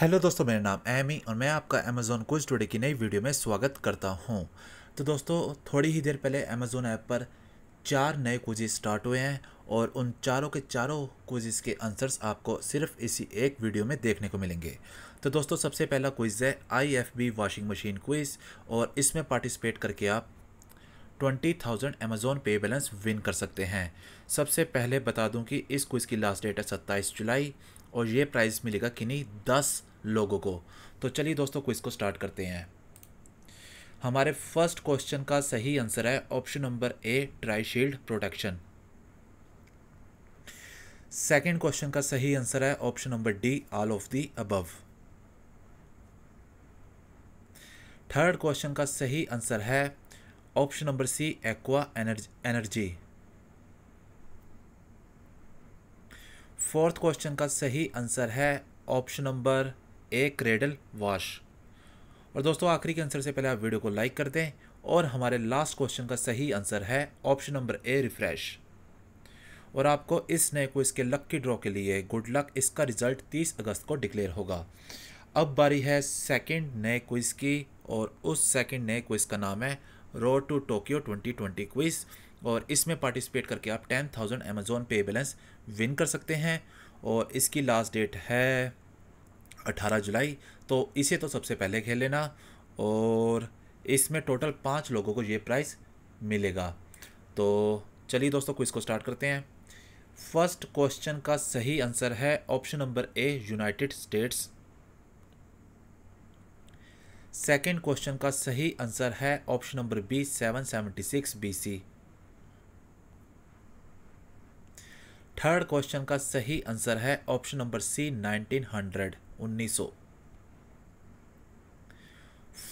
hello दोस्तों मेरा नाम एमी और मैं आपका अमेज़ोन कुछ टुडे की नई वीडियो में स्वागत करता हूं तो दोस्तों थोड़ी ही देर पहले अमेज़ोन ऐप पर चार नए कोजिज स्टार्ट हुए हैं और उन चारों के चारों कोजिज़ के आंसर्स आपको सिर्फ इसी एक वीडियो में देखने को मिलेंगे तो दोस्तों सबसे पहला क्विज़ है I F B washing machine quiz और इसमें पार्टिसिपेट करके आप twenty thousand Amazon pay balance win कर सकते हैं सबसे पहले बता दूं कि इस क्विज़ की लास्ट डेट है सत्ताईस जुलाई और ये प्राइज़ मिलेगा किन्हीं दस लोगों को तो चलिए दोस्तों क्विज को स्टार्ट करते हैं हमारे फर्स्ट क्वेश्चन का सही आंसर है option number A dry shield protection second question का सही आंसर है option number D all of the above third question का सही आंसर है option number C aqua energy fourth question का सही आंसर है option number A cradle wash और दोस्तों आखिरी के आंसर से पहले आप वीडियो को लाइक कर दें और हमारे लास्ट क्वेश्चन का सही आंसर है ऑप्शन नंबर ए रिफ्रेश और आपको इस नए को इसके लक्की ड्रॉ के लिए गुड लक इसका रिजल्ट 30 अगस्त को डिक्लेयर होगा अब बारी है सेकंड नए क्विज़ की और उस सेकंड नए क्विज़ का नाम है रो टू टोक्यो 2020 क्विज़ और इसमें पार्टिसिपेट करके आप ten thousand Amazon pay balance win कर सकते हैं और इसकी लास्ट डेट है अट्ठारह जुलाई तो इसे तो सबसे पहले खेल लेना और इसमें टोटल पाँच लोगों को ये प्राइस मिलेगा तो चलिए दोस्तों क्विज़ को स्टार्ट करते हैं फर्स्ट क्वेश्चन का सही आंसर है option number A United States second question का सही आंसर है option number B seven seventy six B C third question का सही आंसर है option number C 1900 1900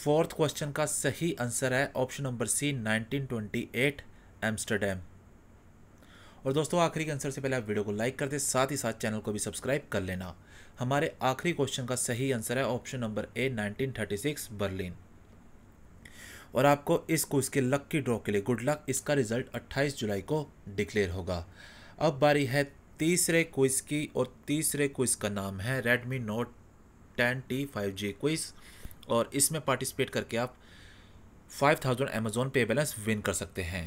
fourth question का सही आंसर है ऑप्शन नंबर सी 1928 एम्स्टरडेम और दोस्तों आखिरी के आंसर से पहले आप वीडियो को लाइक कर दे साथ ही साथ चैनल को भी सब्सक्राइब कर लेना हमारे आखिरी क्वेश्चन का सही आंसर है ऑप्शन नंबर ए 1936 बर्लिन और आपको इस क्विज के लक की ड्रॉ के लिए गुड लक इसका रिजल्ट 28 जुलाई को डिक्लेयर होगा अब बारी है तीसरे क्विज़ की और तीसरे क्विज़ का नाम है Redmi note ten T five G quiz और इसमें पार्टिसिपेट करके आप five thousand Amazon pay balance win कर सकते हैं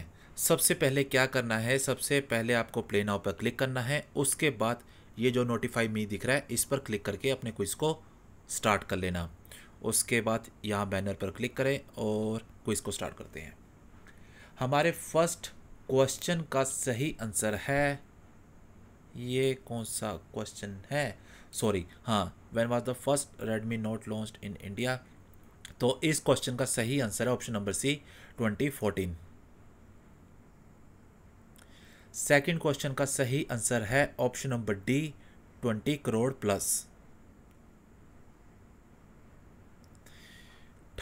सबसे पहले क्या करना है सबसे पहले आपको प्ले नाउ पर क्लिक करना है उसके बाद ये जो नोटिफाई मी दिख रहा है इस पर क्लिक करके अपने क्विज़ को स्टार्ट कर लेना उसके बाद यहाँ बैनर पर क्लिक करें और क्विज़ को स्टार्ट करते हैं हमारे फर्स्ट क्वेश्चन का सही आंसर है ये कौन सा क्वेश्चन है सॉरी हाँ when was the first Redmi note launch in India तो इस क्वेश्चन का सही आंसर है option number C twenty fourteen second question का सही आंसर है option number D twenty crore plus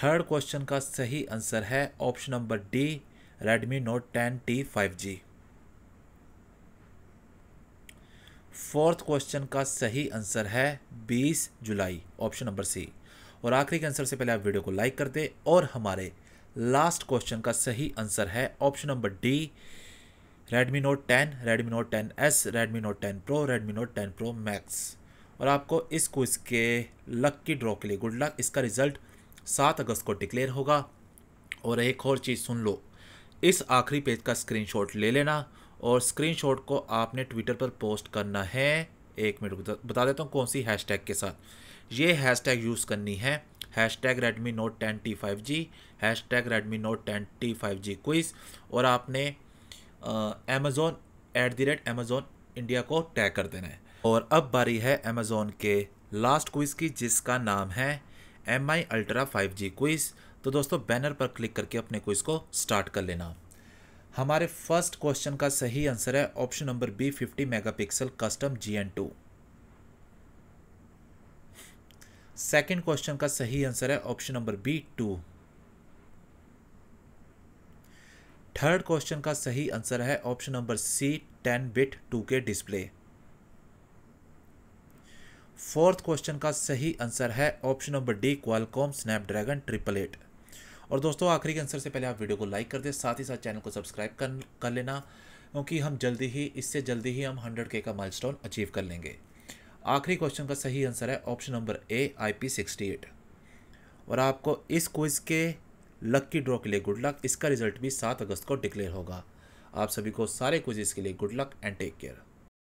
third question का सही आंसर है option number D Redmi note ten T five G fourth question का सही आंसर है 20 जुलाई ऑप्शन नंबर सी और आखिरी के आंसर से पहले आप वीडियो को लाइक कर दें और हमारे लास्ट क्वेश्चन का सही आंसर है option number D Redmi note ten Redmi note ten S Redmi note ten pro Redmi note ten pro max और आपको इस क्विज के लक्की ड्रॉ के लिए गुड लक इसका रिजल्ट सात अगस्त को डिक्लेयर होगा और एक और चीज़ सुन लो इस आखिरी पेज का स्क्रीनशॉट ले लेना और स्क्रीनशॉट को आपने ट्विटर पर पोस्ट करना है एक मिनट बता देता हूँ कौन सी हैशटैग के साथ ये हैशटैग यूज़ करनी है hash tag Redmi note ten T five G hash tag Redmi note ten T five G quiz और आपने Amazon at the rate Amazon India को टैग कर देना है और अब बारी है अमेज़ोन के लास्ट क्विज़ की जिसका नाम है M I ultra five G quiz तो दोस्तों बैनर पर क्लिक करके अपने को इसको स्टार्ट कर लेना हमारे फर्स्ट क्वेश्चन का सही आंसर है option number B fifty megapixel custom G N two second question का सही आंसर है option number B two third question का सही आंसर है option number C ten bit two K display fourth question का सही आंसर है option number D Qualcomm Snapdragon triple eight और दोस्तों आखिरी के आंसर से पहले आप वीडियो को लाइक कर दें साथ ही साथ चैनल को सब्सक्राइब कर कर लेना क्योंकि हम जल्दी ही इससे जल्दी ही हम हंड्रेड के का माइलस्टोन अचीव कर लेंगे आखिरी क्वेश्चन का सही आंसर है option number A I P sixty eight और आपको इस क्विज के लक्की ड्रॉ के लिए गुड लक इसका रिजल्ट भी सात अगस्त को डिक्लेयर होगा आप सभी को सारे क्विजेज़ के लिए good luck and take care